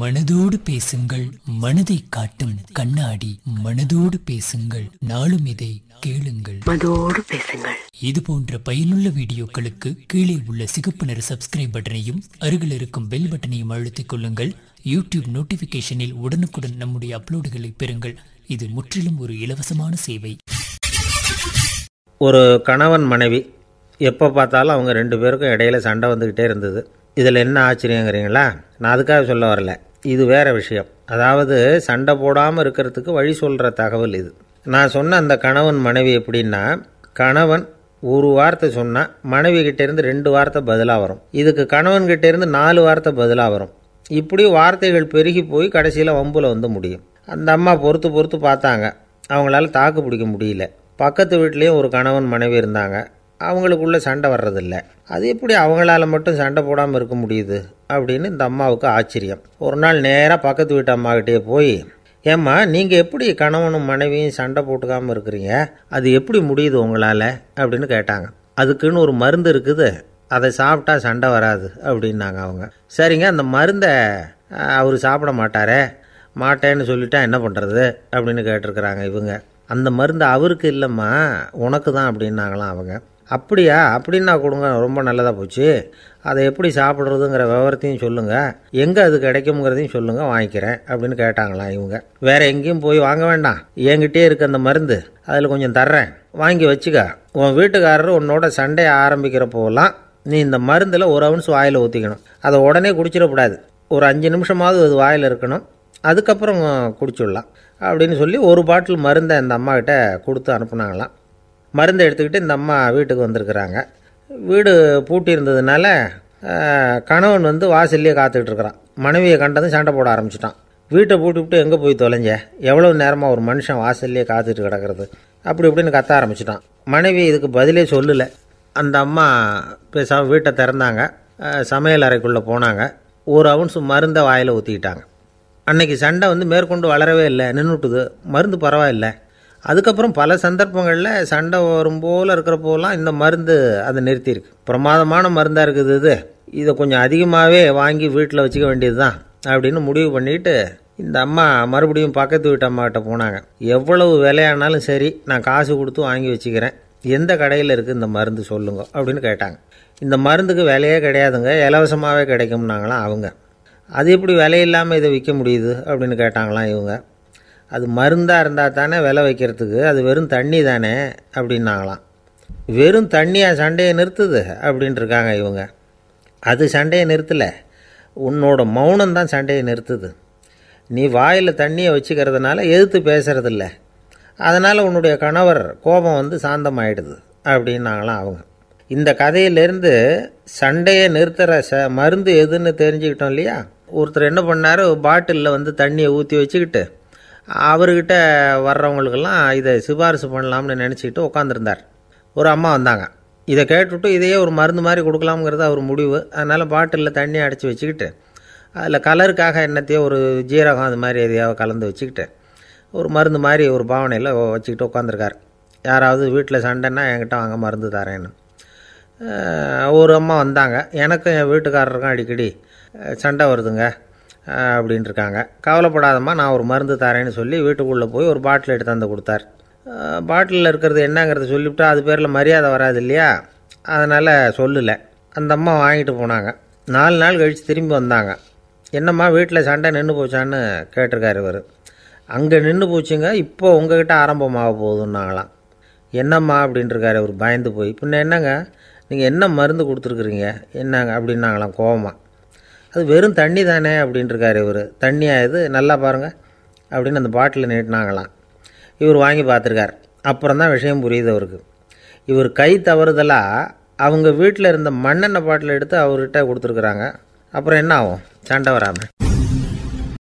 மனதோடு பேசுங்கள் மனதை காட்டும் கண்ணாடி மனதோடு பேசுங்கள் நாளும் இதை கேளுங்கள் மனதோடு பேசுங்கள் இது போன்ற பயனுள்ள வீடியோக்களுக்கு கீழே உள்ள சிகப்பு நிற சப்ஸ்கிரைப் பட்டனையும் அருகில் இருக்கும் பெல் பட்டனையும் அழுத்திக் கொள்ளுங்கள் யூடியூப் நோட்டிபிகேஷனில் உடனுக்குடன் நம்முடைய அப்லோடுகளை பெறுங்கள் இது முற்றிலும் ஒரு இலவசமான சேவை ஒரு கணவன் மனைவி எப்போ பார்த்தாலும் அவங்க ரெண்டு பேருக்கும் இடையில் சண்டை வந்துக்கிட்டே இருந்தது இதில் என்ன ஆச்சரியங்கிறீங்களா நான் அதுக்காக சொல்ல வரல இது வேறு விஷயம் அதாவது சண்டை போடாமல் இருக்கிறதுக்கு வழி சொல்கிற தகவல் இது நான் சொன்ன அந்த கணவன் மனைவி எப்படின்னா கணவன் ஒரு வார்த்தை சொன்னால் மனைவி கிட்டேருந்து ரெண்டு வார்த்தை பதிலாக வரும் இதுக்கு கணவன் கிட்டேருந்து நாலு வார்த்தை பதிலாக வரும் இப்படி வார்த்தைகள் பெருகி போய் கடைசியில் வம்பில் வந்து முடியும் அந்த அம்மா பொறுத்து பொறுத்து பார்த்தாங்க அவங்களால தாக்கு பிடிக்க முடியல பக்கத்து வீட்லேயும் ஒரு கணவன் மனைவி இருந்தாங்க அவங்களுக்குள்ளே சண்டை வர்றதில்ல அது எப்படி அவங்களால மட்டும் சண்டை போடாமல் இருக்க முடியுது அப்படின்னு இந்த அம்மாவுக்கு ஆச்சரியம் ஒரு நாள் நேராக பக்கத்து வீட்டு அம்மாக்கிட்டே போய் ஏம்மா நீங்கள் எப்படி கணவனும் மனைவியும் சண்டை போட்டுக்காமல் இருக்கிறீங்க அது எப்படி முடியுது உங்களால் அப்படின்னு கேட்டாங்க அதுக்குன்னு ஒரு மருந்து இருக்குது அதை சாப்பிட்டா சண்டை வராது அப்படின்னாங்க அவங்க சரிங்க அந்த மருந்தை அவர் சாப்பிட மாட்டாரே மாட்டேன்னு சொல்லிட்டா என்ன பண்ணுறது அப்படின்னு கேட்டிருக்கிறாங்க இவங்க அந்த மருந்து அவருக்கு இல்லைம்மா உனக்கு தான் அப்படின்னாங்களாம் அவங்க அப்படியா அப்படின்னா கொடுங்க ரொம்ப நல்லதாக போச்சு அதை எப்படி சாப்பிட்றதுங்கிற விவரத்தையும் சொல்லுங்கள் எங்கே அது கிடைக்குங்கிறதையும் சொல்லுங்கள் வாங்கிக்கிறேன் அப்படின்னு கேட்டாங்களாம் இவங்க வேறு எங்கேயும் போய் வாங்க வேண்டாம் என்கிட்டே இருக்க அந்த மருந்து அதில் கொஞ்சம் தர்றேன் வாங்கி வச்சுக்க உன் வீட்டுக்காரர் உன்னோட சண்டையை ஆரம்பிக்கிறப்போலாம் நீ இந்த மருந்தில் ஒரு அவுன்ஸ் வாயில் ஊற்றிக்கணும் அதை உடனே குடிச்சிடக்கூடாது ஒரு அஞ்சு நிமிஷமாவது அது வாயில் இருக்கணும் அதுக்கப்புறம் குடிச்சுடலாம் அப்படின்னு சொல்லி ஒரு பாட்டில் மருந்தை அந்த அம்மாக்கிட்ட கொடுத்து அனுப்புனாங்களாம் மருந்து எடுத்துக்கிட்டு இந்த அம்மா வீட்டுக்கு வந்திருக்கிறாங்க வீடு பூட்டியிருந்ததுனால கணவன் வந்து வாசல்லையே காத்துட்ருக்குறான் மனைவியை கண்டதும் சண்டை போட ஆரம்பிச்சிட்டான் வீட்டை பூட்டி விட்டு எங்கே போய் தொலைஞ்ச எவ்வளோ நேரமாக ஒரு மனுஷன் வாசல்லையே காத்துட்டு கிடக்கிறது அப்படி இப்படின்னு கத்த ஆரம்பிச்சிட்டான் மனைவி இதுக்கு பதிலே சொல்லலை அந்த அம்மா பேசாமல் வீட்டை திறந்தாங்க சமையல் அறைக்குள்ளே போனாங்க ஒரு அவுன்ஸ் மருந்தை வாயில் ஊற்றிக்கிட்டாங்க அன்னைக்கு சண்டை வந்து மேற்கொண்டு வளரவே இல்லை நின்றுட்டுது மருந்து பரவாயில்லை அதுக்கப்புறம் பல சந்தர்ப்பங்களில் சண்டை வரும் போல் இருக்கிறப்போலாம் இந்த மருந்து அதை நிறுத்தியிருக்கு பிரமாதமான மருந்தாக இருக்குது இது இதை கொஞ்சம் அதிகமாகவே வாங்கி வீட்டில் வச்சுக்க வேண்டியது தான் அப்படின்னு முடிவு பண்ணிட்டு இந்த அம்மா மறுபடியும் பக்கத்து வீட்டு அம்மாக்கிட்ட போனாங்க எவ்வளவு விலையானாலும் சரி நான் காசு கொடுத்து வாங்கி வச்சுக்கிறேன் எந்த கடையில் இருக்குது இந்த மருந்து சொல்லுங்க அப்படின்னு கேட்டாங்க இந்த மருந்துக்கு விலையே கிடையாதுங்க இலவசமாகவே கிடைக்கும்னாங்களாம் அவங்க அது எப்படி விலையில்லாமல் இதை விற்க முடியுது அப்படின்னு கேட்டாங்களாம் இவங்க அது மருந்தாக இருந்தால் தானே விலை வைக்கிறதுக்கு அது வெறும் தண்ணி தானே அப்படின்னாங்களாம் வெறும் தண்ணியாக சண்டையை நிறுத்துது அப்படின்ட்டுருக்காங்க இவங்க அது சண்டையை நிறுத்தலை உன்னோட மௌனம் தான் சண்டையை நிறுத்துது நீ வாயில் தண்ணியை வச்சுக்கிறதுனால எதிர்த்து பேசுகிறதில்ல அதனால் உன்னுடைய கணவர் கோபம் வந்து சாந்தமாயிடுது அப்படின்னாங்களாம் அவங்க இந்த கதையிலேருந்து சண்டையை நிறுத்துகிற ச மருந்து எதுன்னு தெரிஞ்சுக்கிட்டோம் இல்லையா ஒருத்தர் என்ன பண்ணார் பாட்டிலில் வந்து தண்ணியை ஊற்றி வச்சுக்கிட்டு அவர்கிட்ட வர்றவங்களுக்கெல்லாம் இதை சிபாரிசு பண்ணலாம்னு நினச்சிக்கிட்டு உட்காந்துருந்தார் ஒரு அம்மா வந்தாங்க இதை கேட்டுவிட்டு இதையே ஒரு மருந்து மாதிரி கொடுக்கலாம்ங்கிறது அவர் முடிவு அதனால் பாட்டிலில் தண்ணி அடைச்சி வச்சுக்கிட்டு அதில் கலருக்காக என்னத்தையோ ஒரு ஜீரகம் அது மாதிரி எதையாவது கலந்து வச்சுக்கிட்டு ஒரு மருந்து மாதிரி ஒரு பாவனையில் வச்சுக்கிட்டு உட்காந்துருக்கார் யாராவது வீட்டில் சண்டைன்னா என்கிட்ட வாங்க மருந்து தரேன்னு ஒரு அம்மா வந்தாங்க எனக்கும் என் வீட்டுக்காரருக்கும் அடிக்கடி சண்டை வருதுங்க அப்படின்ட்டு இருக்காங்க கவலைப்படாதம்மா நான் ஒரு மருந்து தரேன்னு சொல்லி வீட்டுக்குள்ளே போய் ஒரு பாட்டில் எடுத்து வந்து கொடுத்தார் பாட்டிலில் இருக்கிறது என்னங்கிறத சொல்லிவிட்டா அது பேரில் மரியாதை வராது இல்லையா அதனால் சொல்லலை அந்த அம்மா வாங்கிட்டு போனாங்க நாலு நாள் கழித்து திரும்பி வந்தாங்க என்னம்மா வீட்டில் சண்டை நின்று போச்சான்னு கேட்டிருக்காரு இவர் அங்கே நின்று போச்சுங்க இப்போ உங்ககிட்ட ஆரம்பமாக போகுதுன்னாங்களாம் என்னம்மா அப்படின்ட்டுருக்காரு அவர் பயந்து போய் பின்ன என்னங்க நீங்கள் என்ன மருந்து கொடுத்துருக்குறீங்க என்னங்க அப்படின்னாங்களாம் கோவமாக அது வெறும் தண்ணி தானே அப்படின்ட்டுருக்காரு இவர் தண்ணியாக இது நல்லா பாருங்கள் அப்படின்னு அந்த பாட்டில் நீட்டினாங்களாம் இவர் வாங்கி பார்த்துருக்கார் அப்புறம் தான் விஷயம் புரியுது அவருக்கு இவர் கை தவறுதலாக அவங்க வீட்டில் இருந்த மண்ணெண்ணெய் பாட்டில் எடுத்து அவர்கிட்ட கொடுத்துருக்குறாங்க அப்புறம் என்ன ஆகும் சண்டை வராமல்